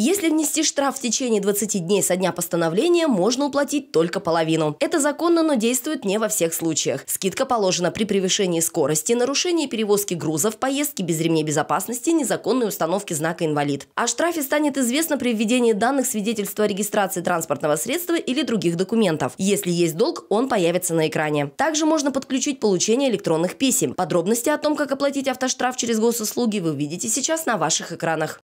Если внести штраф в течение 20 дней со дня постановления, можно уплатить только половину. Это законно, но действует не во всех случаях. Скидка положена при превышении скорости, нарушении перевозки грузов, поездке без ремней безопасности, незаконной установке знака «инвалид». О штрафе станет известно при введении данных свидетельства о регистрации транспортного средства или других документов. Если есть долг, он появится на экране. Также можно подключить получение электронных писем. Подробности о том, как оплатить автоштраф через госуслуги, вы видите сейчас на ваших экранах.